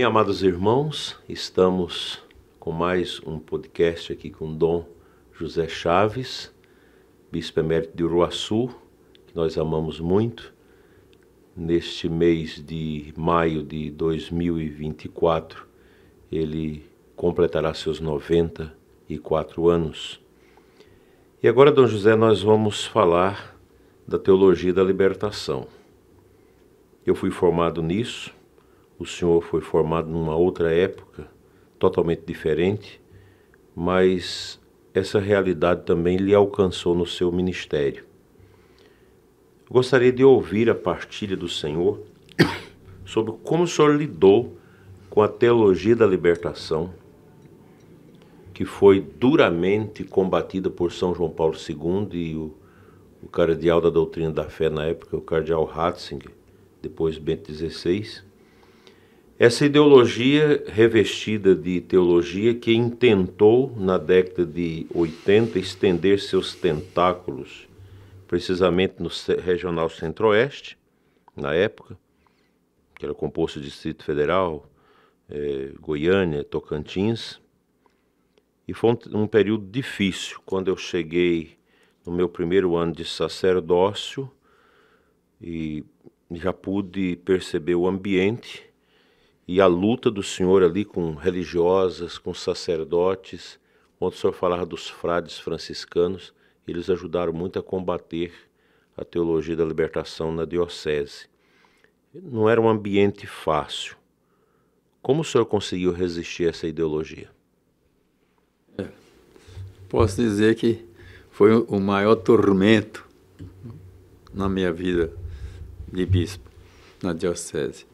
Bem, amados irmãos, estamos com mais um podcast aqui com Dom José Chaves, bispo emérito de Uruaçu, que nós amamos muito. Neste mês de maio de 2024, ele completará seus 94 anos. E agora, Dom José, nós vamos falar da teologia da libertação. Eu fui formado nisso o senhor foi formado numa outra época, totalmente diferente, mas essa realidade também lhe alcançou no seu ministério. Eu gostaria de ouvir a partilha do senhor sobre como o senhor lidou com a teologia da libertação, que foi duramente combatida por São João Paulo II e o, o cardeal da doutrina da fé na época, o cardeal Ratzinger, depois Bento XVI essa ideologia revestida de teologia que intentou, na década de 80, estender seus tentáculos precisamente no Regional Centro-Oeste, na época, que era composto do Distrito Federal, eh, Goiânia, Tocantins, e foi um, um período difícil. Quando eu cheguei no meu primeiro ano de sacerdócio, e já pude perceber o ambiente e a luta do senhor ali com religiosas, com sacerdotes. quando o senhor falava dos frades franciscanos, eles ajudaram muito a combater a teologia da libertação na diocese. Não era um ambiente fácil. Como o senhor conseguiu resistir a essa ideologia? É, posso dizer que foi o maior tormento na minha vida de bispo, na diocese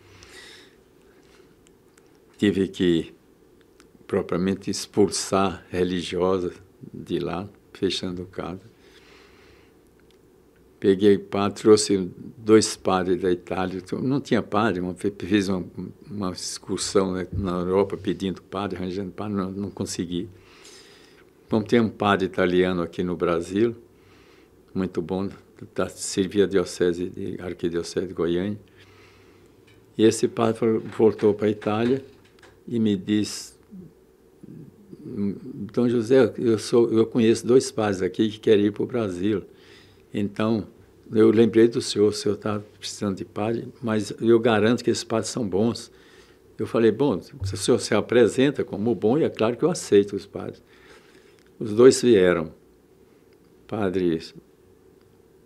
tive que propriamente expulsar religiosas de lá, fechando casa. Peguei padre, trouxe dois padres da Itália. Então, não tinha padre, fiz uma, uma excursão né, na Europa pedindo padre, arranjando padre, não, não consegui. Bom, tem um padre italiano aqui no Brasil, muito bom, da, servia a diocese, de, arquidiocese de Goiânia. E esse padre voltou para a Itália e me diz então José, eu sou, eu conheço dois pais aqui que querem ir para o Brasil. Então eu lembrei do senhor, o senhor está precisando de padre, mas eu garanto que esses padres são bons. Eu falei, bom, se o senhor se apresenta como bom, e é claro que eu aceito os padres. Os dois vieram. padres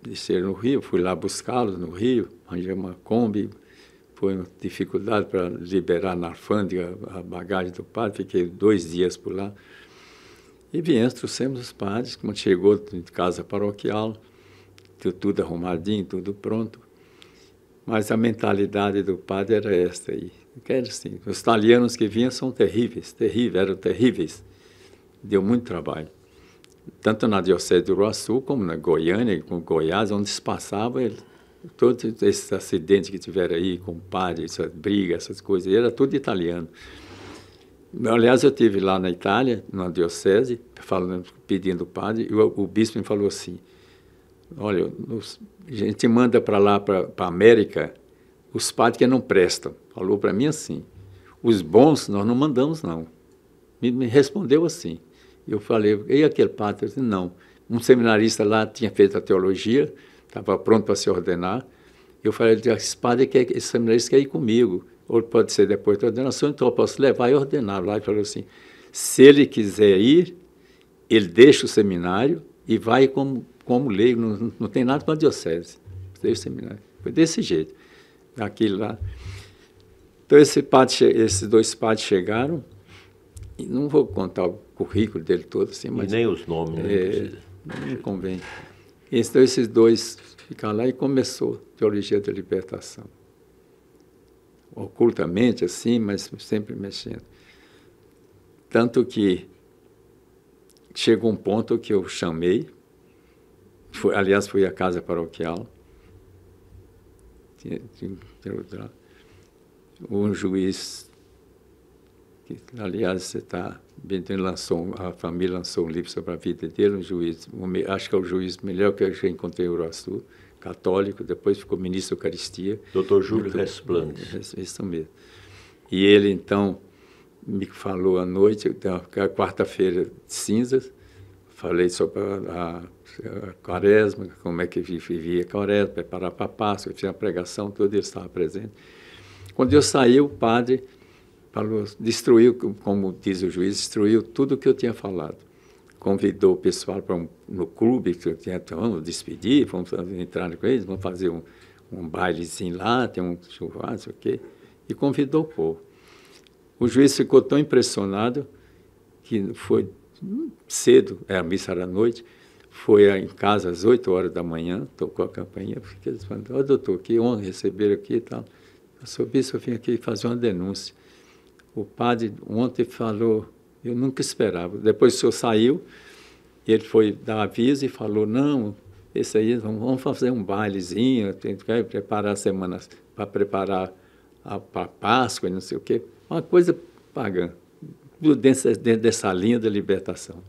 de ser no Rio, fui lá buscá-los no Rio, arranjei uma Kombi, foi dificuldade para liberar na alfândega a bagagem do padre, fiquei dois dias por lá. E viemos, trouxemos os padres, quando chegou de casa paroquial, tudo arrumadinho, tudo pronto. Mas a mentalidade do padre era esta aí. Era assim, os italianos que vinham são terríveis, terríveis, eram terríveis. Deu muito trabalho. Tanto na diocese do Uruaçu, como na Goiânia, com Goiás, onde se passava, ele todos esses acidentes que tiveram aí com o padre, essas brigas, essas coisas, era tudo italiano. Aliás, eu tive lá na Itália, numa diocese, falando, pedindo o padre, e o, o bispo me falou assim: Olha, nos, a gente manda para lá, para a América, os padres que não prestam. Falou para mim assim: Os bons nós não mandamos, não. Me, me respondeu assim. Eu falei: E aquele padre? Eu disse, não. Um seminarista lá tinha feito a teologia, estava pronto para se ordenar. Eu falei, ele disse, ah, padre, quer, esse seminarista quer ir comigo, ou pode ser depois da ordenação, então eu posso levar e ordenar lá. Ele falou assim, se ele quiser ir, ele deixa o seminário e vai como, como leigo, não, não tem nada com a diocese, deixa o seminário. Foi desse jeito, aquilo lá. Então esse padre, esses dois padres chegaram, e não vou contar o currículo dele todo assim, mas... E nem os nomes, né, é, não precisa. Não convém. Então esses dois ficaram lá e começou a teologia da libertação. Ocultamente assim, mas sempre mexendo. Tanto que chegou um ponto que eu chamei, foi, aliás, fui à casa paroquial, um juiz, que, aliás, está Bentham lançou, a família lançou um livro sobre a vida dele, um juiz, um, acho que é o juiz melhor que eu já encontrei em Uruaçu, católico, depois ficou ministro da Eucaristia. Doutor Júlio Resplandes. Isso mesmo. E ele, então, me falou à noite, quarta-feira de cinzas, falei sobre a, a, a, quaresma, como é que vivia a quaresma, preparar para a Páscoa, eu fiz pregação, tudo, ele estava presente. Quando eu saí, o padre falou, destruiu, como diz o juiz, destruiu tudo o que eu tinha falado. Convidou o pessoal para um, no clube, que eu tinha, então, vamos despedir, vamos entrar com eles, vamos fazer um, um bailezinho lá, tem um churrasco, o okay? quê? E convidou o povo. O juiz ficou tão impressionado que foi cedo, é, a missa era à noite, foi em casa às 8 horas da manhã, tocou a campainha, porque eles falaram, ó oh, doutor, que honra receber aqui e tal. Eu sou bispo, eu vim aqui fazer uma denúncia. O padre ontem falou, eu nunca esperava. Depois o senhor saiu, ele foi dar aviso e falou, não, esse aí, vamos fazer um bailezinho, tem que preparar semana para preparar a, a Páscoa e não sei o quê. Uma coisa pagã, dentro, dentro dessa linha da libertação.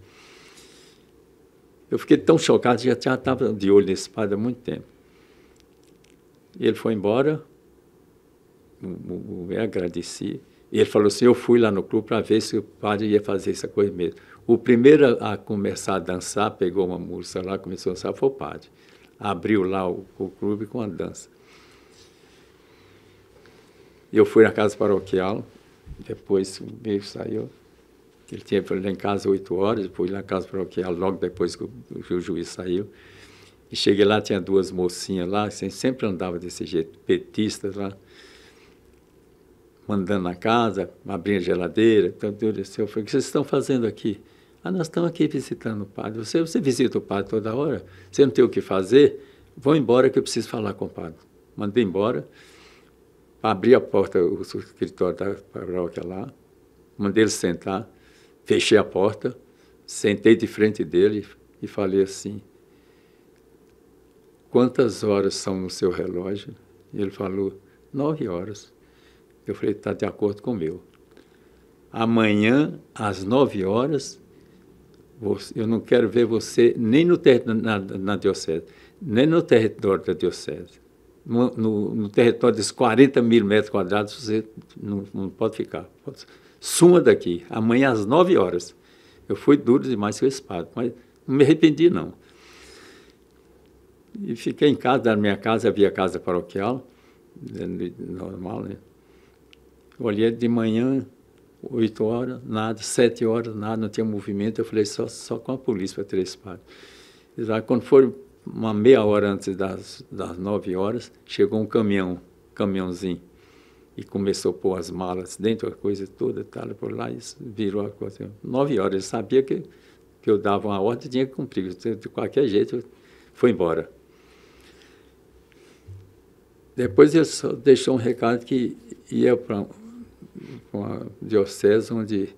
Eu fiquei tão chocado, já estava de olho nesse padre há muito tempo. Ele foi embora, eu agradeci, e ele falou assim: eu fui lá no clube para ver se o padre ia fazer essa coisa mesmo. O primeiro a começar a dançar, pegou uma moça lá, começou a dançar, foi o padre. Abriu lá o, o clube com a dança. Eu fui na casa paroquial, depois o meio saiu. Ele tinha lá em casa oito horas, depois na casa paroquial, logo depois que o, o juiz saiu. E cheguei lá, tinha duas mocinhas lá, assim, sempre andava desse jeito, petistas lá mandando na casa, abrir a geladeira. Então, eu disse, céu, falei: o que vocês estão fazendo aqui? Ah, nós estamos aqui visitando o padre. Você, você visita o padre toda hora? Você não tem o que fazer? Vou embora que eu preciso falar com o padre. Mandei embora, abri a porta, o escritório da paróquia lá, mandei ele sentar, fechei a porta, sentei de frente dele e falei assim, quantas horas são no seu relógio? E ele falou, nove horas. Eu falei, está de acordo com o meu. Amanhã, às nove horas, eu não quero ver você nem no ter, na, na diocese, nem no território da diocese. No, no, no território dos 40 mil metros quadrados, você não, não pode ficar. Pode, suma daqui, amanhã às nove horas. Eu fui duro demais com esse padre, mas não me arrependi, não. E fiquei em casa, na minha casa, havia casa paroquial, né, normal, né? Olhei de manhã, 8 horas, nada, 7 horas, nada, não tinha movimento. Eu falei, só, só com a polícia para três partes. E lá, quando foi uma meia hora antes das, das 9 horas, chegou um caminhão, caminhãozinho. E começou a pôr as malas dentro, a coisa toda, tal, por lá, e virou a coisa. 9 horas, ele sabia que, que eu dava uma ordem tinha que cumprir. De qualquer jeito, foi embora. Depois ele só deixou um recado que ia para com a diocese onde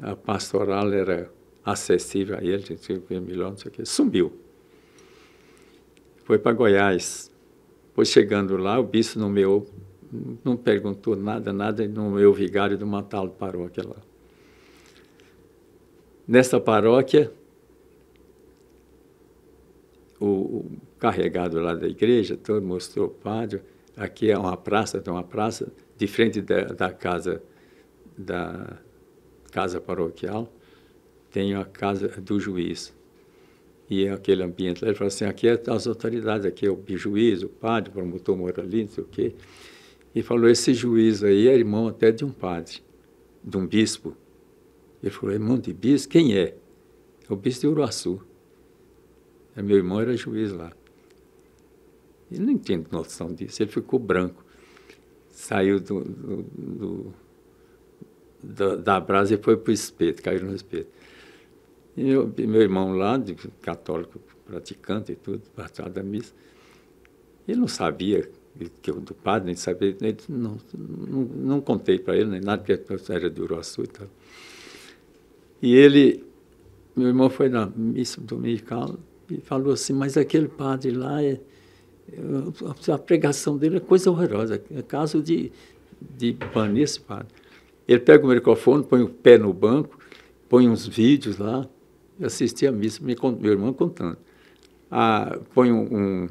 a pastoral era acessível a ele, tinha que melhor, não sei o quê, sumiu. Foi para Goiás. foi chegando lá, o bispo meu, não perguntou nada, nada, e no o vigário do Matalo paróquia lá. Nessa paróquia, o, o carregado lá da igreja, todo mostrou o padre, aqui é uma praça, tem uma praça, de frente da, da casa da casa paroquial, tem a casa do juiz. E é aquele ambiente lá, ele fala assim, aqui é as autoridades, aqui é o juiz, o padre, o promotor moralista, não sei o quê. E falou, esse juiz aí é irmão até de um padre, de um bispo. Ele falou, irmão de bispo, quem é? É o bispo de Uruaçu. É, meu irmão era juiz lá. Ele não entende noção disso, ele ficou branco saiu do, do, do, da, da brasa e foi para o espeto, caiu no espeto. E eu, meu irmão lá, de católico praticante e tudo, batendo da missa, ele não sabia que eu, do padre, nem sabia, nem, não, não, não contei para ele, nem nada, porque era de Uruaçu e tal. E ele, meu irmão foi na missa dominical e falou assim, mas aquele padre lá é a pregação dele é coisa horrorosa. É caso de, de banir esse padre. Ele pega o microfone, põe o pé no banco, põe uns vídeos lá, e assisti a missa, meu irmão contando. Ah, põe um, um,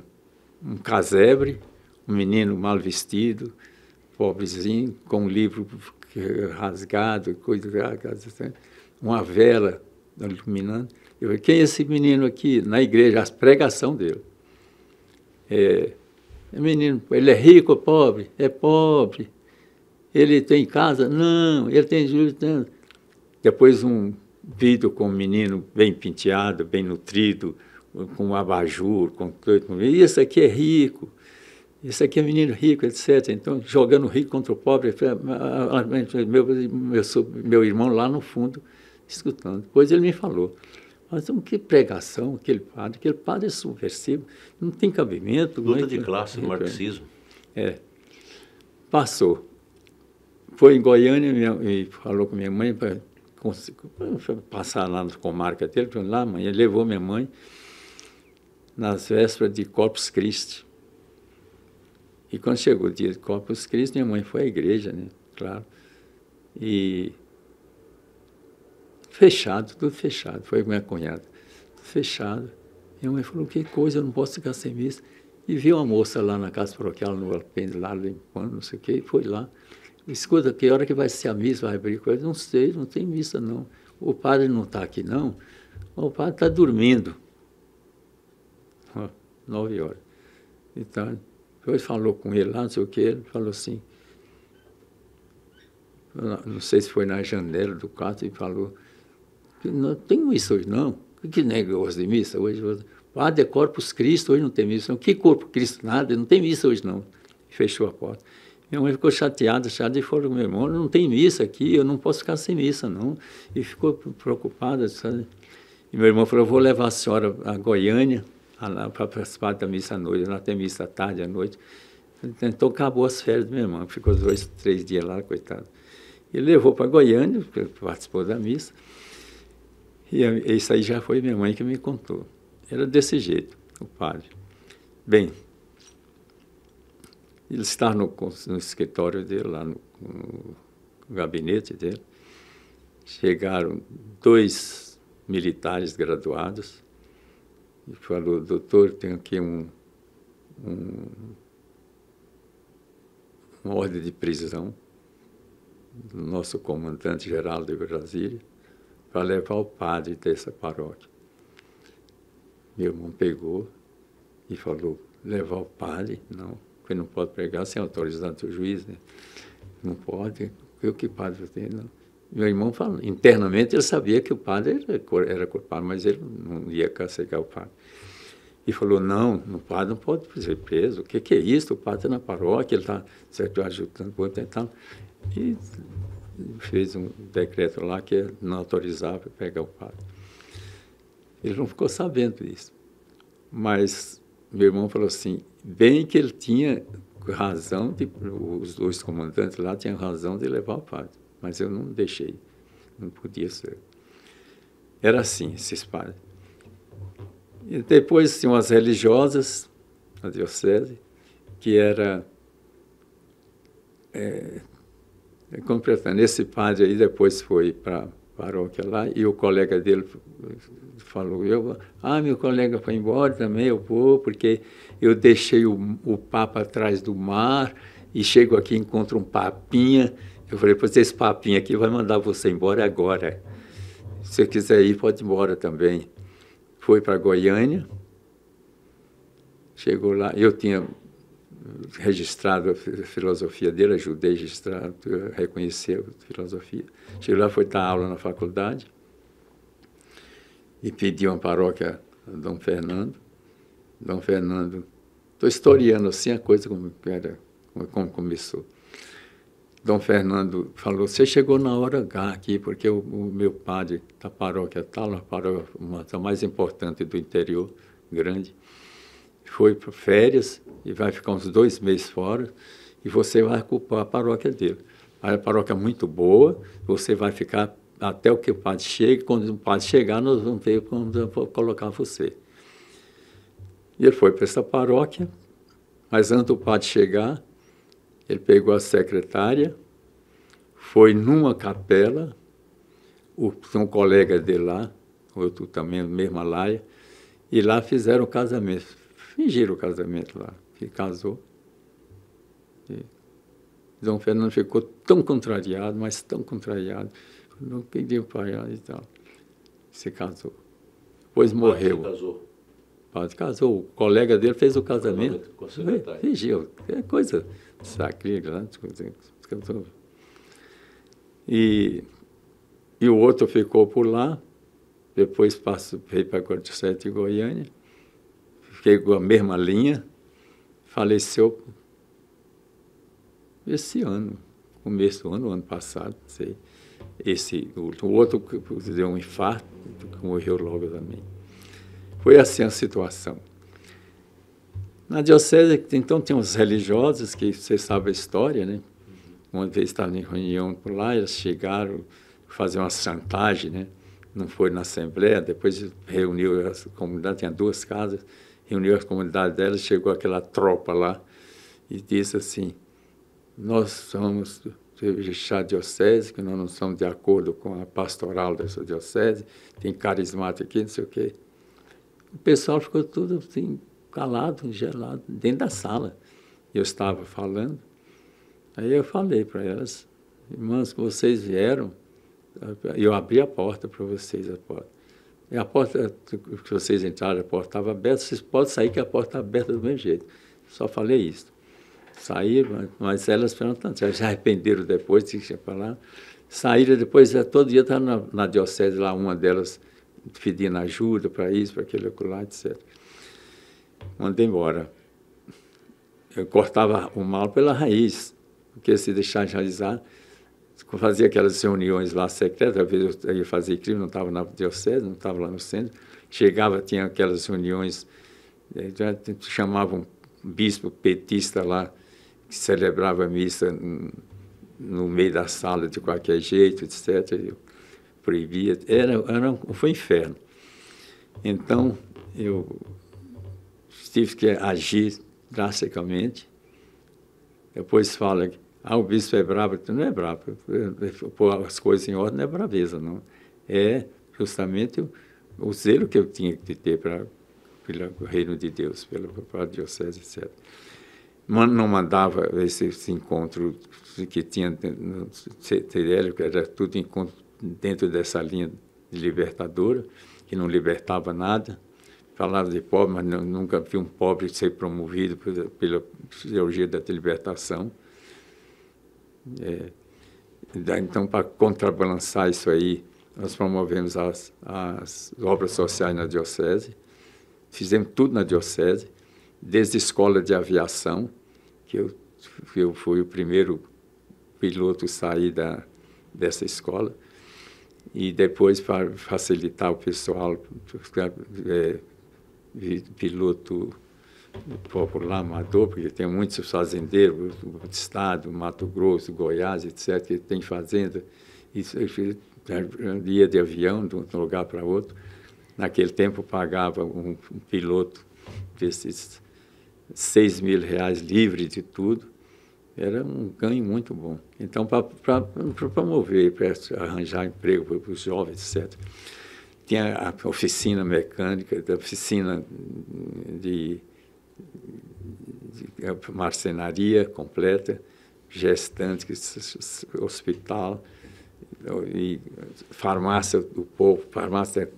um casebre, um menino mal vestido, pobrezinho, com um livro rasgado, coisa, ah, uma vela iluminando. Eu falei, quem é esse menino aqui? Na igreja, a pregação dele. É, é, menino, ele é rico ou pobre? É pobre. Ele tem casa? Não, ele tem juízo. Depois um vídeo com um menino bem penteado, bem nutrido, com um abajur, com tudo. Isso aqui é rico, isso aqui é menino rico, etc. Então, jogando rico contra o pobre, ah, ah, ah, meu, meu, meu irmão lá no fundo, escutando. Depois ele me falou. Mas um, que pregação, aquele padre, aquele padre é subversivo, não tem cabimento. É Luta é que, de classe, é, marxismo. É. Passou. Foi em Goiânia minha, e falou com minha mãe para passar lá na comarca dele, lá, mãe, ele levou minha mãe nas vésperas de Corpus Christi. E quando chegou o dia de Corpus Christi, minha mãe foi à igreja, né? Claro. E fechado, tudo fechado. Foi com minha cunhada, tudo fechado. Minha mãe falou, que coisa, eu não posso ficar sem missa. E vi uma moça lá na casa paroquial, no alpendre, lá limpando, não sei o quê, e foi lá. Escuta, que hora que vai ser a missa, vai abrir coisa? Não sei, não tem missa não. O padre não está aqui não, o padre está dormindo. Ó, nove horas. Então, depois falou com ele lá, não sei o quê, ele falou assim, não sei se foi na janela do quarto, e falou, não tem missa hoje, não. Que negócio de missa hoje? Ah, de é Corpus Cristo, hoje não tem missa. Que Corpo Cristo? Nada, não tem missa hoje, não. Fechou a porta. Minha mãe ficou chateada, chateada, e falou, meu irmão, não tem missa aqui, eu não posso ficar sem missa, não. E ficou preocupada, sabe? E meu irmão falou, eu vou levar a senhora a Goiânia para participar da missa à noite, lá tem missa à tarde, à noite. Então, acabou as férias do meu irmão, ficou dois, três dias lá, coitado. e levou para Goiânia, participou da missa, e isso aí já foi minha mãe que me contou. Era desse jeito, o padre. Bem, ele está no, no escritório dele, lá no, no gabinete dele. Chegaram dois militares graduados e falou, doutor, tenho aqui um, um, uma ordem de prisão do nosso comandante-geral de Brasília para levar o padre dessa paróquia. Meu irmão pegou e falou: levar o padre? Não, porque não pode pregar sem autorização do juiz, né? Não pode. O que o padre tem? Não. Meu irmão falou, internamente ele sabia que o padre era, era culpado, mas ele não ia cacegar o padre. E falou, não, o padre não pode ser preso, o que, que é isso? O padre está na paróquia, ele está ajudando o outro e tal. E fez um decreto lá que não autorizava pegar o padre. Ele não ficou sabendo disso. Mas meu irmão falou assim, bem que ele tinha razão, de, os dois comandantes lá tinham razão de levar o padre, mas eu não deixei, não podia ser. Era assim, esses padres. E depois tinham as religiosas, a diocese, que era é, é completando. Esse padre aí depois foi para paróquia lá e o colega dele falou eu ah meu colega foi embora também eu vou porque eu deixei o, o papa atrás do mar e chego aqui encontro um papinha eu falei pois esse papinha aqui vai mandar você embora agora se você quiser ir pode ir embora também foi para Goiânia chegou lá eu tinha registrado a filosofia dele, ajudei a registrar, reconhecer a filosofia. Cheguei lá, foi dar aula na faculdade e pedi uma paróquia a Dom Fernando. Dom Fernando, estou historiando assim a coisa como, era, como começou. Dom Fernando falou, você chegou na hora H aqui, porque o, o meu padre da paróquia tal, tá uma paróquia mais importante do interior, grande, foi para férias e vai ficar uns dois meses fora e você vai ocupar a paróquia dele. A paróquia é muito boa, você vai ficar até o que o padre chegue. Quando o padre chegar, nós vamos ver quando colocar você. E ele foi para essa paróquia, mas antes do padre chegar, ele pegou a secretária, foi numa capela, o, um colega dele lá, outro também, mesma laia, e lá fizeram o casamento fingiram o casamento lá, que casou. E Dom Fernando ficou tão contrariado, mas tão contrariado, não pediu para e tal. Se casou. Depois o morreu. Casou. O padre casou. O colega dele fez o casamento. Com a Fingiu. É coisa sacrílega, né? E, e o outro ficou por lá, depois passou, veio para a Corte Sete de Goiânia fiquei com a mesma linha, faleceu esse ano, começo do ano, ano passado, não sei. Esse o outro deu um infarto, morreu logo também. Foi assim a situação. Na diocese, então, tem os religiosos, que você sabe a história, né? Uma vez estavam em reunião por lá, eles chegaram fazer uma chantagem, né? Não foi na Assembleia, depois reuniu a comunidade, tinha duas casas, reuniu as comunidades dela, chegou aquela tropa lá e disse assim, nós somos chá diocese, que nós não somos de acordo com a pastoral dessa diocese, tem carismático aqui, não sei o quê. O pessoal ficou tudo assim, calado, gelado, dentro da sala. Eu estava falando, aí eu falei para elas, irmãs, vocês vieram, eu abri a porta para vocês, a porta. E a porta que vocês entraram, a porta estava aberta, vocês podem sair que a porta está aberta do mesmo jeito. Só falei isso. Saí, mas, mas elas foram tanto, elas se arrependeram depois, tinha para Saíram depois, é, todo dia estava tá na, na diocese lá, uma delas pedindo ajuda para isso, para aquele lá, etc. Mandei embora. Eu cortava o mal pela raiz, porque se deixar realizar fazia aquelas reuniões lá secretas, às vezes eu ia fazer crime, não estava na diocese, não estava lá no centro, chegava, tinha aquelas reuniões, já eh, chamavam um bispo petista lá, que celebrava a missa no meio da sala de qualquer jeito, etc. Eu proibia. Era, era, foi um inferno. Então, eu tive que agir drasticamente. Depois fala que ah, o bispo é bravo. Não é bravo. Pôr as coisas em ordem não é braveza, não. É justamente o, o zelo que eu tinha que ter para pelo reino de Deus, pela, pela diocese, etc. Man, não mandava esse, esse, encontro que tinha no CTL, que era tudo encontro dentro dessa linha de libertadora, que não libertava nada. Falava de pobre, mas não, nunca vi um pobre ser promovido pela, pela da libertação. É, então, para contrabalançar isso aí, nós promovemos as, as obras sociais na diocese, fizemos tudo na diocese, desde escola de aviação, que eu, eu fui o primeiro piloto a sair da, dessa escola, e depois para facilitar o pessoal, é, piloto o povo lá amador porque tem muitos fazendeiros do estado, Mato Grosso, Goiás, etc., que tem fazenda, e eh, ia de avião de um lugar para outro. Naquele tempo pagava um, um piloto desses 6 mil reais livre de tudo, era um ganho muito bom. Então, para promover, para arranjar emprego para os jovens, etc., tinha a oficina mecânica, a oficina de é marcenaria completa, gestante, hospital e farmácia do povo, farmácia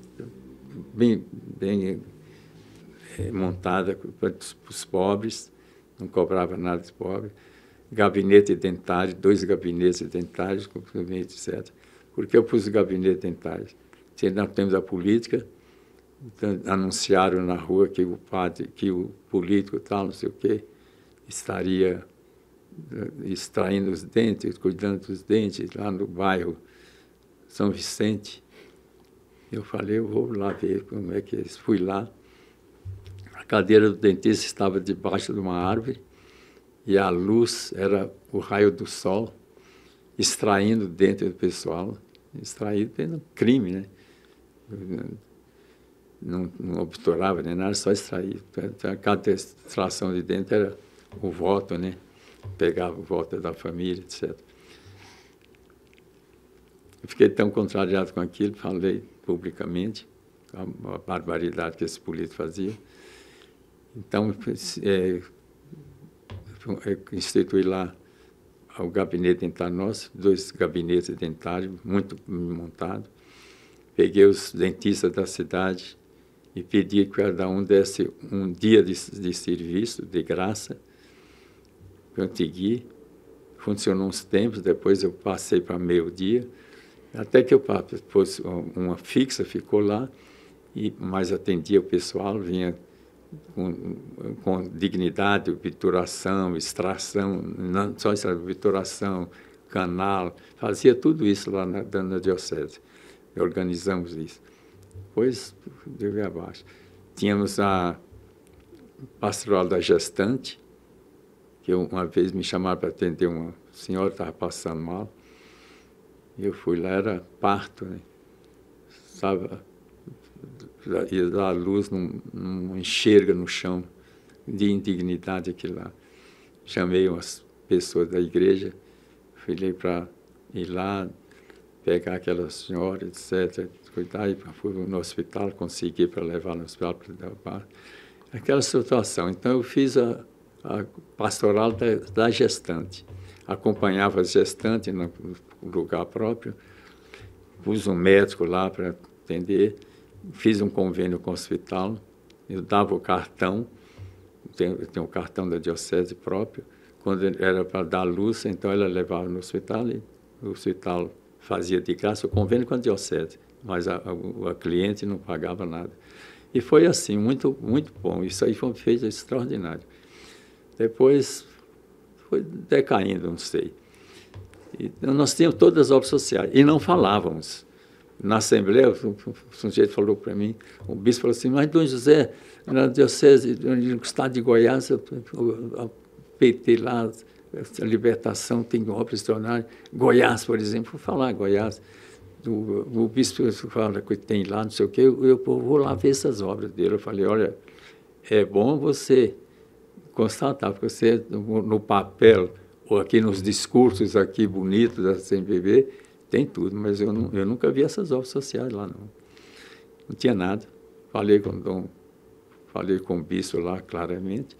bem, bem é, montada para os pobres, não cobrava nada dos pobres, gabinete dentário, dois gabinetes dentários, etc. Por que eu pus o gabinete dentário? Se nós temos a política, anunciaram na rua que o padre, que o político tal, não sei o quê, estaria eh, extraindo os dentes, cuidando dos dentes lá no bairro São Vicente. Eu falei, eu vou lá ver como é que eles. Fui lá. A cadeira do dentista estava debaixo de uma árvore e a luz era o raio do sol extraindo dentro do pessoal, extraído pelo crime, né? não, não obturava nem nada, só extraía. Cada então, então, extração de dentro era o voto, né? Pegava o voto da família, etc. Eu fiquei tão contrariado com aquilo, falei publicamente a, a barbaridade que esse político fazia. Então, é, instituí lá o gabinete dentário nosso, dois gabinetes dentários muito montados. Peguei os dentistas da cidade, e pedia que cada um desse um dia de, de serviço, de graça. Consegui, funcionou uns tempos, depois eu passei para meio-dia, até que o eu pôs uma fixa, ficou lá, e mas atendia o pessoal, vinha com, com dignidade, obturação, extração, não só extração, obturação, canal, fazia tudo isso lá na, na diocese. Organizamos isso depois veio abaixo. Tínhamos a pastoral da gestante, que uma vez me chamaram para atender uma senhora que estava passando mal. E eu fui lá, era parto, né? Estava, ia dar a luz num, numa enxerga no chão, de indignidade aquilo lá. Chamei umas pessoas da igreja, falei para ir lá, pegar aquela senhora, etc., cuidar, e fui no hospital, consegui para levar no hospital para parto Aquela situação. Então, eu fiz a, a pastoral da, da, gestante. Acompanhava a gestante no lugar próprio, pus um médico lá para atender, fiz um convênio com o hospital, eu dava o cartão, tenho, tenho o cartão da diocese próprio, quando era para dar luz, então ela levava no hospital e o hospital fazia de graça o convênio com a diocese, mas a, a, a cliente não pagava nada. E foi assim, muito, muito bom. Isso aí foi feito extraordinário. Depois foi decaindo, não sei. E nós tínhamos todas as obras sociais e não falávamos. Na Assembleia, o sujeito falou para mim, o bispo falou assim, mas Dom José, na diocese, no estado de Goiás, o PT lá a libertação tem obras extraordinárias. Goiás, por exemplo, vou falar Goiás, o, o bispo fala que tem lá, não sei o quê, eu, eu vou lá ver essas obras dele. Eu falei, olha, é bom você constatar, porque você, é no, no papel, ou aqui nos discursos aqui bonitos da CNBB, tem tudo, mas eu, eu nunca vi essas obras sociais lá, não. Não tinha nada. Falei com o Dom, falei com o bispo lá claramente,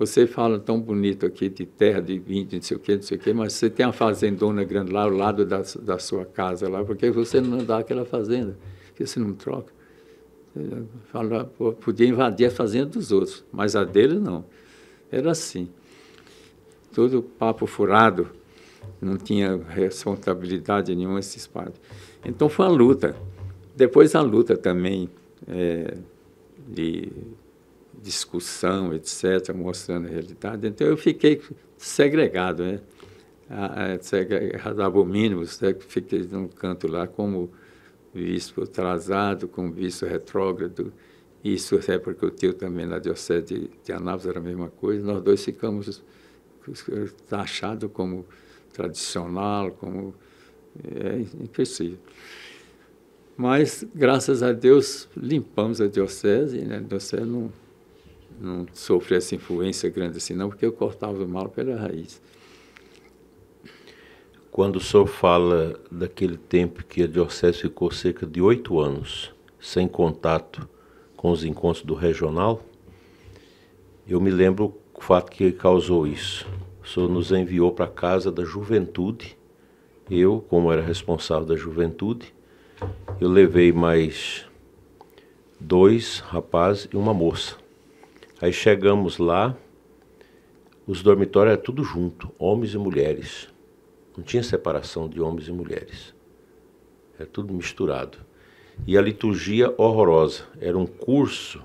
você fala tão bonito aqui de terra, de vinho, não sei o quê, não sei o quê, mas você tem uma fazendona grande lá ao lado da, da sua casa lá, porque você não dá aquela fazenda, que você não troca. Fala, podia invadir a fazenda dos outros, mas a dele não. Era assim. Todo papo furado, não tinha responsabilidade nenhuma esses padres. Então foi uma luta. Depois a luta também é, de discussão, etc., mostrando a realidade. Então eu fiquei segregado, né? Radabo Mínimos, né? fiquei num canto lá como visto atrasado, como visto retrógrado. Isso é repercutiu também na Diocese de, de Anápolis, era a mesma coisa. Nós dois ficamos taxados como tradicional, como. É impossível mas graças a Deus limpamos a diocese, né? A diocese não não sofri essa influência grande assim, não, porque eu cortava o mal pela raiz. Quando o senhor fala daquele tempo que a Diocese ficou cerca de oito anos sem contato com os encontros do regional, eu me lembro o fato que causou isso. O senhor nos enviou para a casa da juventude, eu, como era responsável da juventude, eu levei mais dois rapazes e uma moça. Aí chegamos lá, os dormitórios eram tudo junto, homens e mulheres. Não tinha separação de homens e mulheres. Era tudo misturado. E a liturgia horrorosa. Era um curso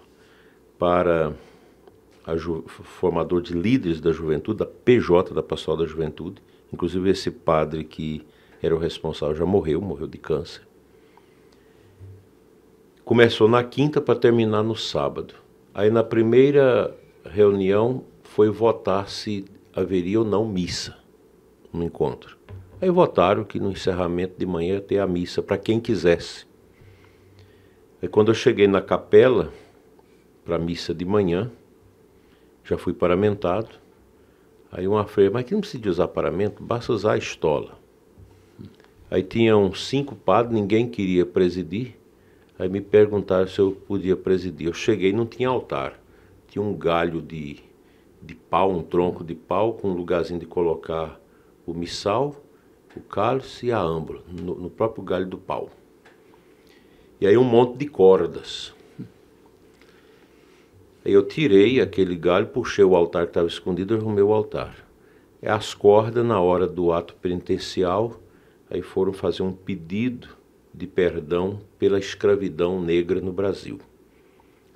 para formador de líderes da juventude, da PJ, da Pastoral da Juventude. Inclusive esse padre que era o responsável já morreu, morreu de câncer. Começou na quinta para terminar no sábado. Aí na primeira reunião foi votar se haveria ou não missa no encontro. Aí votaram que no encerramento de manhã ia ter a missa para quem quisesse. Aí quando eu cheguei na capela para a missa de manhã, já fui paramentado. Aí uma freira, mas que não precisa usar paramento, basta usar a estola. Aí tinham cinco padres, ninguém queria presidir. Aí me perguntaram se eu podia presidir. Eu cheguei, não tinha altar. Tinha um galho de, de pau, um tronco de pau, com um lugarzinho de colocar o missal, o cálice e a âmbula, no, no próprio galho do pau. E aí um monte de cordas. Aí eu tirei aquele galho, puxei o altar que estava escondido e arrumei o altar. As cordas, na hora do ato penitencial, aí foram fazer um pedido de perdão pela escravidão negra no Brasil.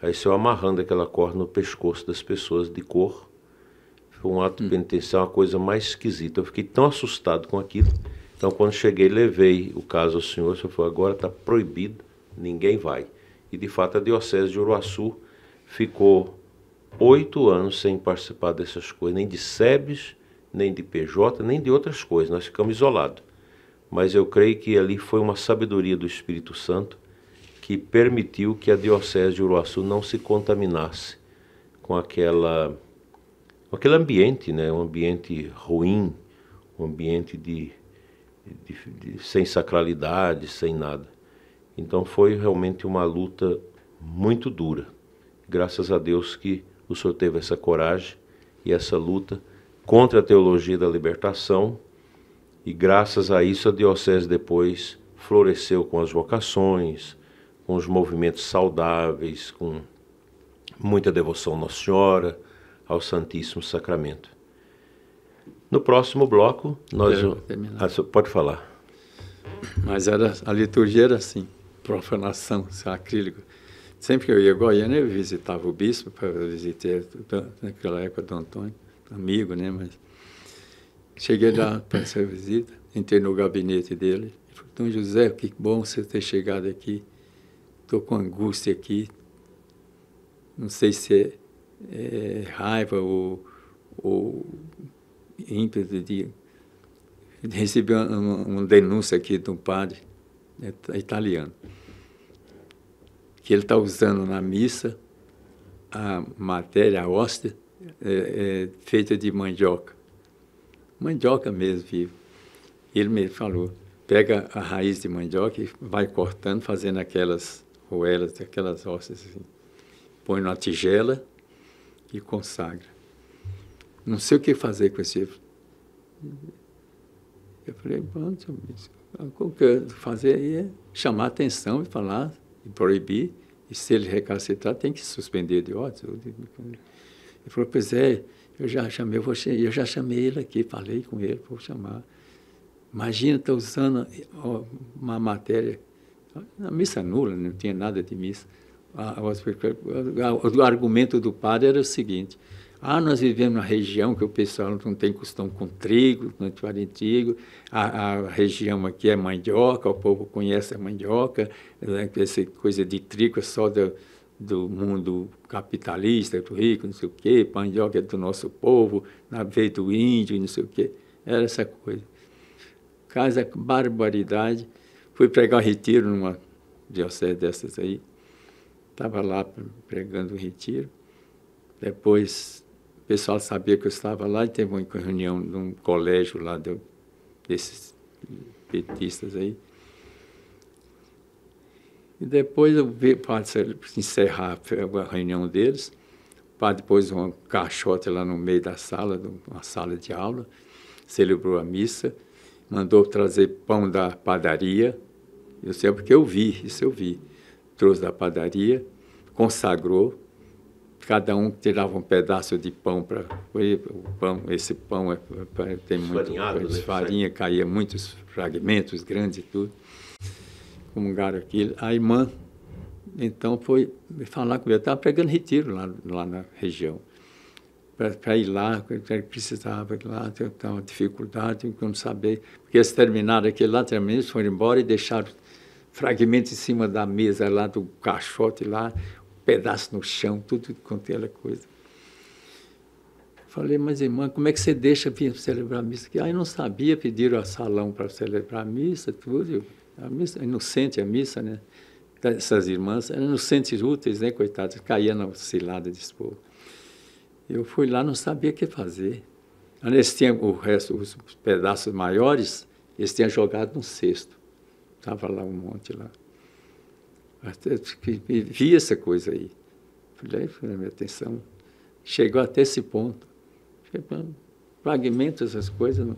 Aí saiu amarrando aquela corda no pescoço das pessoas de cor. Foi um ato hum. penitencial, uma coisa mais esquisita. Eu fiquei tão assustado com aquilo. Então, quando cheguei, levei o caso ao senhor. O senhor falou: agora está proibido, ninguém vai. E, de fato, a Diocese de Uruaçu ficou oito anos sem participar dessas coisas, nem de SEBS, nem de PJ, nem de outras coisas. Nós ficamos isolados mas eu creio que ali foi uma sabedoria do Espírito Santo que permitiu que a Diocese de Uruaçu não se contaminasse com aquela com aquele ambiente, né, um ambiente ruim, um ambiente de, de, de, sem sacralidade, sem nada. Então foi realmente uma luta muito dura. Graças a Deus que o senhor teve essa coragem e essa luta contra a teologia da libertação e graças a isso a diocese depois floresceu com as vocações, com os movimentos saudáveis, com muita devoção à Nossa Senhora, ao Santíssimo Sacramento. No próximo bloco, nós. Ah, pode falar. Mas era, a liturgia era assim: profanação, sacrílego. É Sempre que eu ia a Goiânia, eu visitava o bispo, para visitar naquela época do Antônio, amigo, né? Mas Cheguei lá para essa visita, entrei no gabinete dele. Ele falou, Dom José, que bom você ter chegado aqui. Estou com angústia aqui. Não sei se é, é raiva ou, ou ímpeto de... Recebi uma, uma denúncia aqui de um padre italiano, que ele está usando na missa a matéria, a hóstia, é, é, feita de mandioca mandioca mesmo, vivo. Ele me falou, pega a raiz de mandioca e vai cortando, fazendo aquelas roelas, aquelas horsas assim. Põe numa tigela e consagra. Não sei o que fazer com esse livro. Eu falei, bom, o que eu fazer aí é chamar atenção e falar, e proibir, e se ele recalcitar tem que suspender de ódio. Ele falou, pois é, eu já chamei você, eu já chamei ele aqui, falei com ele, vou chamar. Imagina, está usando uma matéria. na missa é nula, não tinha nada de missa. O argumento do padre era o seguinte: ah, nós vivemos numa região que o pessoal não tem costume com trigo, não tem trigo, a, a, região aqui é mandioca, o povo conhece a mandioca, né, essa coisa de trigo é só de do mundo capitalista, do rico, não sei o quê, pandioca é do nosso povo, na veio do índio, não sei o quê. Era essa coisa. Casa barbaridade. Fui pregar retiro numa diocese dessas aí. Estava lá pregando retiro. Depois o pessoal sabia que eu estava lá e teve uma reunião num colégio lá de, desses petistas aí. E depois eu vi, padre, encerrar a reunião deles, o padre pôs um caixote lá no meio da sala, uma sala de aula, celebrou a missa, mandou trazer pão da padaria, eu sei porque eu vi, isso eu vi. Trouxe da padaria, consagrou, cada um tirava um pedaço de pão para o pão, esse pão é, é tem muito né? farinha, caía muitos fragmentos grandes e tudo comungaram aquilo. A irmã, então, foi me falar comigo. Eu estava pregando retiro lá, lá na região. Para ir lá, precisava ir lá, estava uma dificuldade, eu não sabia. Porque eles terminaram aquele lá, terminaram, eles foram embora e deixaram fragmentos em cima da mesa lá, do caixote lá, um pedaço no chão, tudo com aquela coisa. Falei, mas irmã, como é que você deixa vir celebrar a missa? Aí ah, não sabia, pediram a salão para celebrar a missa, tudo a missa, inocente a missa, né? Essas irmãs, eram inocentes úteis, né, coitadas, caíam na cilada desse povo. Eu fui lá, não sabia o que fazer. Eles tinham o resto, os pedaços maiores, eles tinham jogado num cesto. Estava lá um monte lá. Até vi essa coisa aí. Falei, falei, minha atenção. Chegou até esse ponto. Fragmentos, essas coisas, não,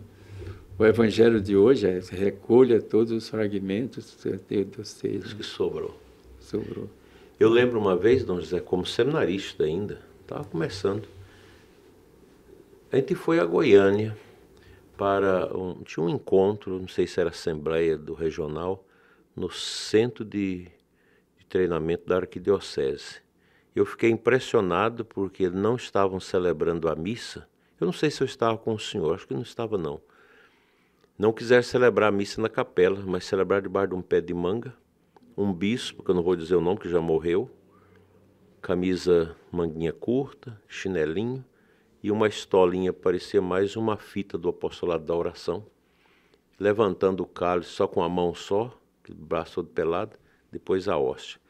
o evangelho de hoje é recolha todos os fragmentos dos textos. que sobrou. Sobrou. Eu lembro uma vez, Dom José, como seminarista ainda, estava começando. A gente foi a Goiânia para um, tinha um encontro, não sei se era assembleia do regional, no centro de, de treinamento da arquidiocese. Eu fiquei impressionado porque não estavam celebrando a missa. Eu não sei se eu estava com o senhor, acho que não estava não não quiser celebrar a missa na capela, mas celebrar debaixo de um pé de manga, um bispo, que eu não vou dizer o nome, que já morreu, camisa manguinha curta, chinelinho e uma estolinha, parecia mais uma fita do apostolado da oração, levantando o cálice só com a mão só, braço todo pelado, depois a hóstia.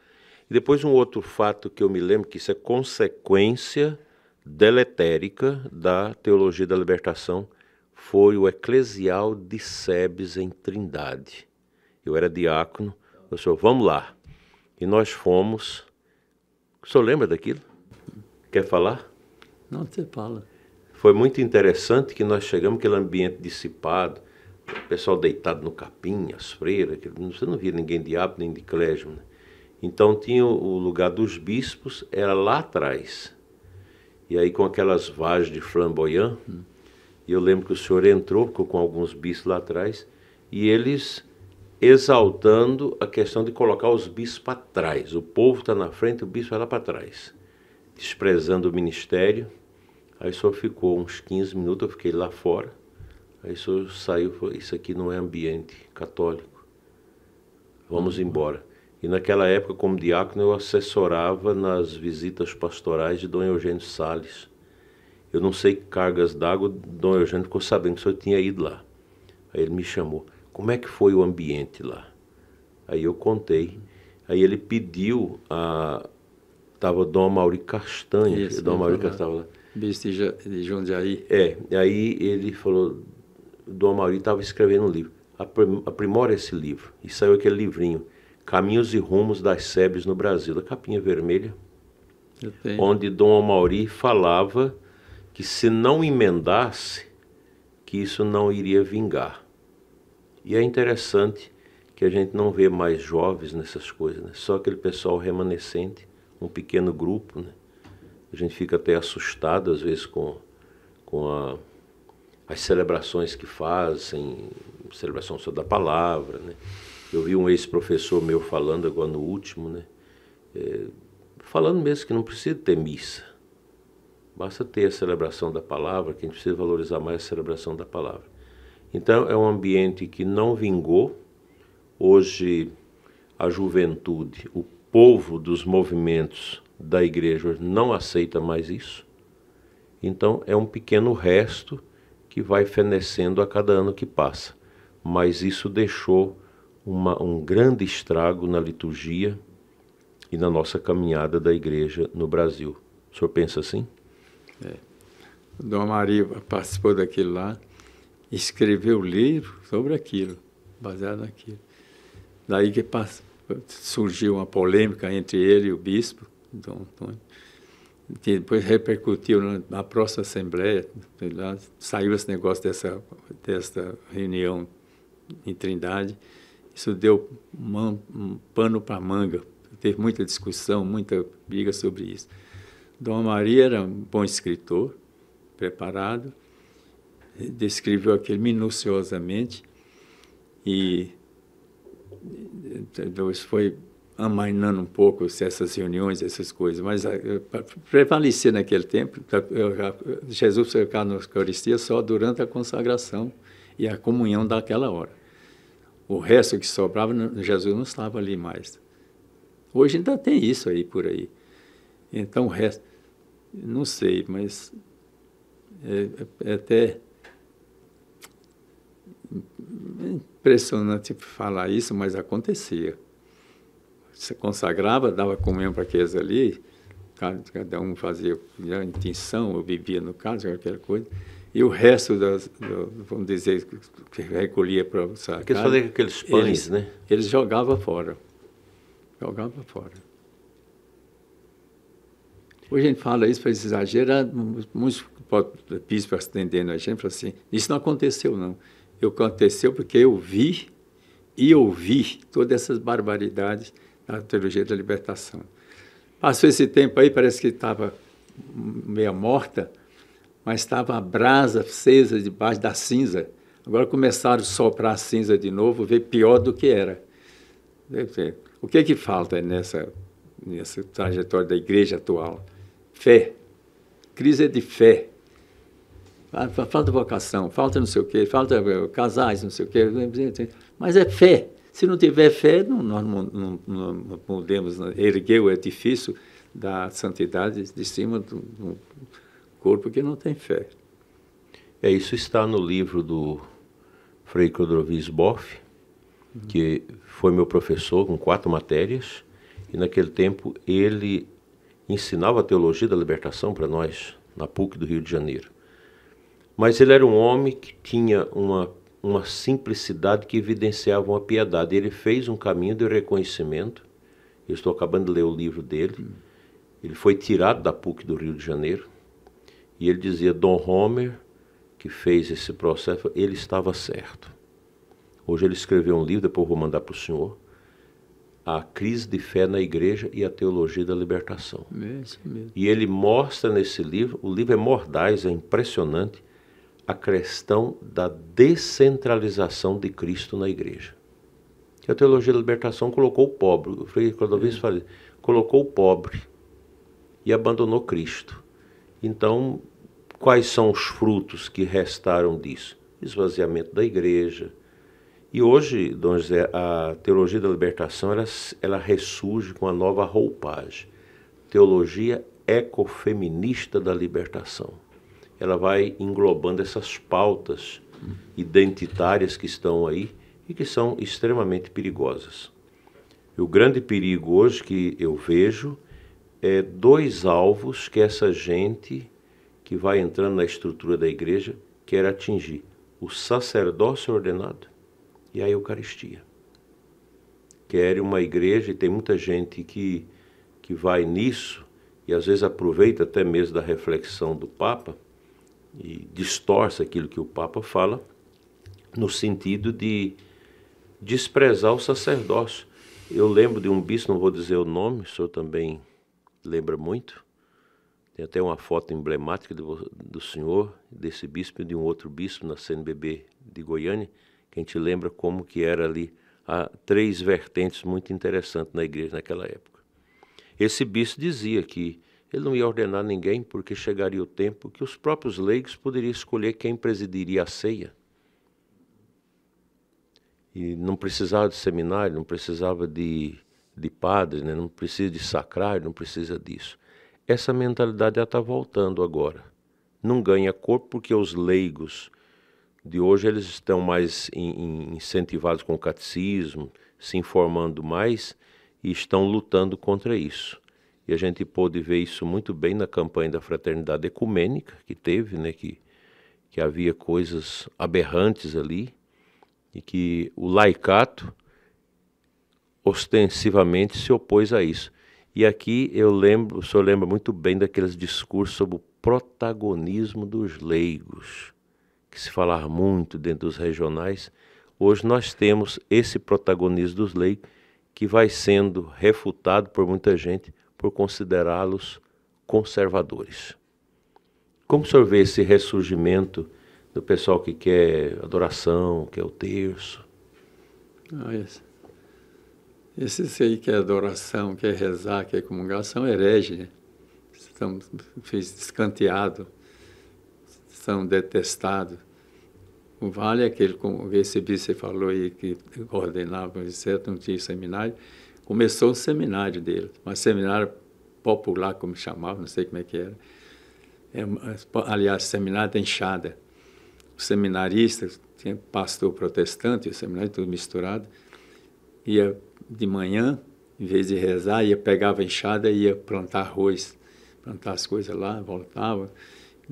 E depois um outro fato que eu me lembro, que isso é consequência deletérica da teologia da libertação, foi o Eclesial de Sebes, em Trindade. Eu era diácono, O senhor vamos lá. E nós fomos. O senhor lembra daquilo? Quer falar? Não, você fala. Foi muito interessante que nós chegamos, aquele ambiente dissipado, o pessoal deitado no capim, as freiras, você não via ninguém de hábito nem de clésimo. Né? Então tinha o lugar dos bispos, era lá atrás. E aí com aquelas vagens de flamboyant, hum. E eu lembro que o senhor entrou, ficou com alguns bispos lá atrás, e eles exaltando a questão de colocar os bispos para trás. O povo está na frente, o bispo vai lá para trás, desprezando o ministério. Aí só ficou uns 15 minutos, eu fiquei lá fora. Aí só saiu e falou: Isso aqui não é ambiente católico. Vamos embora. E naquela época, como diácono, eu assessorava nas visitas pastorais de Dom Eugênio Sales eu não sei cargas d'água, Dom Eugênio ficou sabendo que o senhor tinha ido lá. Aí ele me chamou, como é que foi o ambiente lá? Aí eu contei. Aí ele pediu a. Estava Dom Mauri Castanha. Isso, Dom Mauri Castanha lá. Né? Bispo de Jundiaí. É, aí ele falou, Dom Mauri estava escrevendo um livro. Aprimora esse livro. E saiu aquele livrinho, Caminhos e Rumos das Sebes no Brasil, da capinha vermelha. Onde Dom Mauri falava que se não emendasse, que isso não iria vingar. E é interessante que a gente não vê mais jovens nessas coisas, né? só aquele pessoal remanescente, um pequeno grupo. Né? A gente fica até assustado, às vezes, com, com a, as celebrações que fazem, celebração só da palavra. Né? Eu vi um ex-professor meu falando agora no último, né? É, falando mesmo que não precisa ter missa. Basta ter a celebração da palavra, que a gente precisa valorizar mais a celebração da palavra. Então, é um ambiente que não vingou. Hoje, a juventude, o povo dos movimentos da igreja não aceita mais isso. Então, é um pequeno resto que vai fenecendo a cada ano que passa. Mas isso deixou uma, um grande estrago na liturgia e na nossa caminhada da igreja no Brasil. O senhor pensa assim? É. Dona Maria participou daquilo lá, escreveu livro sobre aquilo, baseado naquilo. Daí que surgiu uma polêmica entre ele e o bispo, Dom Antônio, que depois repercutiu na próxima Assembleia, lá, saiu esse negócio dessa, dessa reunião em Trindade, isso deu um pano para manga. Teve muita discussão, muita briga sobre isso. Dom Maria era um bom escritor, preparado, descreveu aquilo minuciosamente e depois foi amainando um pouco essas reuniões, essas coisas, mas eh, prevalecia naquele tempo, Jesus cercado na Eucaristia só durante a consagração e a comunhão daquela hora. O resto que sobrava, Jesus não estava ali mais. Hoje ainda tem isso aí por aí. Então, o resto. Não sei, mas é, é, é até impressionante falar isso, mas acontecia. Se consagrava, dava comer para aqueles ali, cada um fazia a intenção, eu bebia no caso, qualquer coisa, e o resto, das, do, vamos dizer, que recolhia para o sacrário... Aqueles faziam aqueles pães, eles, né? Eles jogavam fora, jogavam fora. Hoje a gente fala isso para exagerar, muitos bispas atendendo a gente falam assim, isso não aconteceu não. Eu aconteceu porque eu vi e ouvi todas essas barbaridades da teologia da libertação. Passou esse tempo aí, parece que estava meia morta, mas estava a brasa acesa debaixo da cinza. Agora começaram a soprar a cinza de novo, ver pior do que era. O que é que falta nessa, nessa trajetória da igreja atual? fé. Crise é de fé. Ah, falta vocação, falta não sei o quê, falta eh, casais, não sei o quê. Mas é fé. Se não tiver fé, não, nós não, não, não podemos né, erguer o edifício da santidade de cima do, do corpo que não tem fé. É, isso está no livro do Frei Clodovis Boff, uhum. que foi meu professor com quatro matérias, e naquele tempo ele ensinava a teologia da libertação para nós na PUC do Rio de Janeiro. Mas ele era um homem que tinha uma, uma simplicidade que evidenciava uma piedade. Ele fez um caminho de reconhecimento. Eu estou acabando de ler o livro dele. Ele foi tirado da PUC do Rio de Janeiro. E ele dizia: Dom Homer, que fez esse processo, ele estava certo. Hoje ele escreveu um livro, depois vou mandar para o senhor a crise de fé na igreja e a teologia da libertação. mesmo. E ele mostra nesse livro, o livro é mordaz, é impressionante, a questão da descentralização de Cristo na igreja. Que a teologia da libertação colocou o pobre, o Frei Clodovís é. fala, colocou o pobre e abandonou Cristo. Então, quais são os frutos que restaram disso? Esvaziamento da igreja, e hoje, Dom José, a teologia da libertação ela, ela ressurge com uma nova roupagem. Teologia ecofeminista da libertação. Ela vai englobando essas pautas identitárias que estão aí e que são extremamente perigosas. E o grande perigo hoje que eu vejo é dois alvos que essa gente que vai entrando na estrutura da igreja quer atingir: o sacerdócio ordenado e a Eucaristia. Quer uma igreja, e tem muita gente que, que vai nisso, e às vezes aproveita até mesmo da reflexão do Papa e distorce aquilo que o Papa fala, no sentido de desprezar o sacerdócio. Eu lembro de um bispo, não vou dizer o nome, o senhor também lembra muito. Tem até uma foto emblemática do, do senhor, desse bispo e de um outro bispo na CNBB de Goiânia que a gente lembra como que era ali há três vertentes muito interessantes na igreja naquela época. Esse bispo dizia que ele não ia ordenar ninguém porque chegaria o tempo que os próprios leigos poderiam escolher quem presidiria a ceia. E não precisava de seminário, não precisava de, de padre, né? não precisa de sacrário, não precisa disso. Essa mentalidade já está voltando agora. Não ganha corpo porque os leigos de hoje eles estão mais in, in incentivados com o catecismo, se informando mais e estão lutando contra isso. E a gente pôde ver isso muito bem na campanha da fraternidade ecumênica que teve, né, que, que havia coisas aberrantes ali e que o laicato ostensivamente se opôs a isso. E aqui eu lembro, o senhor lembra muito bem daqueles discursos sobre o protagonismo dos leigos que se falar muito dentro dos regionais, hoje nós temos esse protagonismo dos leis que vai sendo refutado por muita gente por considerá-los conservadores. Como o senhor vê esse ressurgimento do pessoal que quer adoração, quer o terço? Ah, esse. Esses aí que é adoração, que é rezar, que é comungação, herege, né? Estamos, fez escanteado tão detestado. O Vale, aquele, é esse você falou aí que coordenava o certo, não tinha seminário, começou o seminário dele, mas seminário popular, como chamava, não sei como é que era. É, aliás, seminário da enxada. Os seminaristas, tinha pastor protestante, o seminário tudo misturado, ia de manhã, em vez de rezar, ia pegava a enxada e ia plantar arroz, plantar as coisas lá, voltava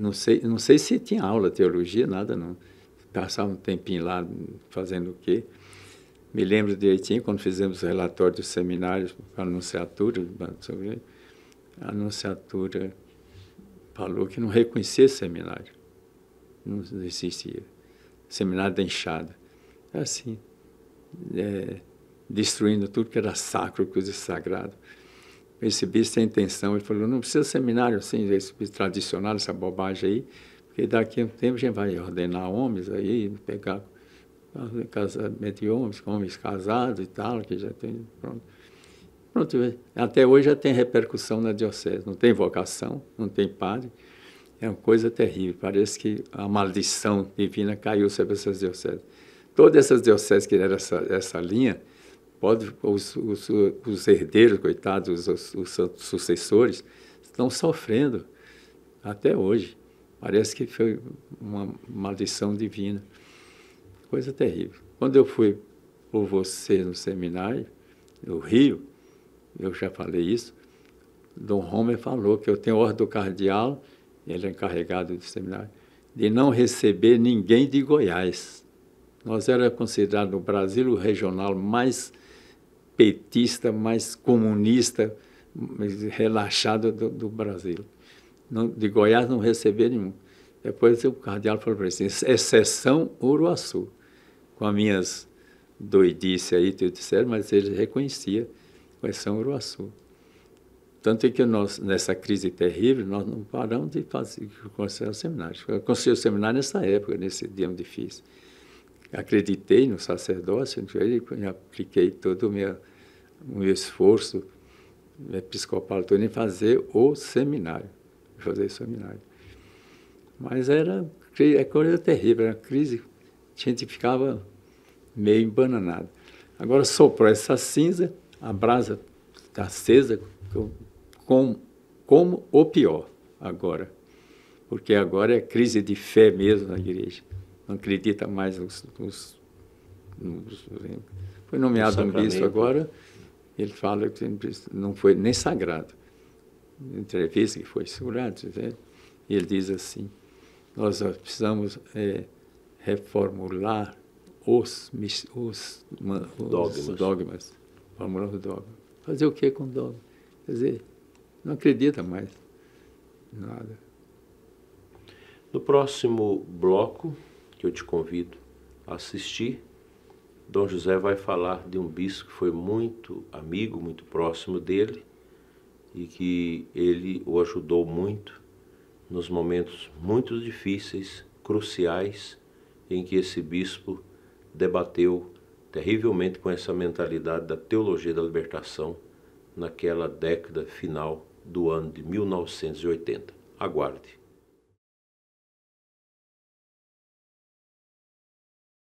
não sei, não sei se tinha aula teologia, nada, não. Passava um tempinho lá fazendo o quê? Me lembro direitinho quando fizemos o relatório do seminário para a anunciatura, sobre a anunciatura falou que não reconhecia seminário. Não existia. Seminário da enxada. Assim, é, destruindo tudo que era sacro, coisa sagrada esse bispo tem intenção. Ele falou, não precisa seminário assim, esse bispo tradicional, essa bobagem aí, porque daqui a um tempo a gente vai ordenar homens aí, pegar casamento de homens, homens casados e tal, que já tem, pronto. Pronto, até hoje já tem repercussão na diocese, não tem vocação, não tem padre, é uma coisa terrível, parece que a maldição divina caiu sobre essas dioceses. Todas essas dioceses que eram essa, essa linha, Pode, os, os, os herdeiros, coitados, os, os, os sucessores, estão sofrendo até hoje. Parece que foi uma maldição divina. Coisa terrível. Quando eu fui por você no seminário, no Rio, eu já falei isso, Dom Homer falou que eu tenho ordem do cardeal, ele é encarregado do seminário, de não receber ninguém de Goiás. Nós era considerado no Brasil o regional mais petista, mais comunista, mais relaxado do, do Brasil. Não, de Goiás não recebia nenhum. Depois o cardeal falou para ele: assim, exceção Uruaçu. Com as minhas doidices aí, tudo certo, mas ele reconhecia exceção Uruaçu. Tanto é que nós, nessa crise terrível, nós não paramos de fazer conselho seminário. Eu conselho seminário nessa época, nesse dia difícil. Acreditei no sacerdócio, e apliquei toda a minha um esforço né, episcopal todo então, em fazer o seminário, fazer o seminário. Mas era, é coisa terrível, era crise, a gente ficava meio embananado. Agora soprou essa cinza, a brasa está acesa, com, como o pior agora. Porque agora é crise de fé mesmo na igreja. Não acredita mais nos. nos, nos né, foi nomeado um bispo agora ele fala que não foi nem sagrado. Entrevista que foi segurado, né? ele diz assim: nós precisamos é, reformular os, os, dogmas. Os dogmas. Formular os dogmas. Fazer o que com dogma? Quer dizer, não acredita mais em nada. No próximo bloco, que eu te convido a assistir, Dom José vai falar de um bispo que foi muito amigo, muito próximo dele e que ele o ajudou muito nos momentos muito difíceis, cruciais, em que esse bispo debateu terrivelmente com essa mentalidade da teologia da libertação naquela década final do ano de 1980. Aguarde.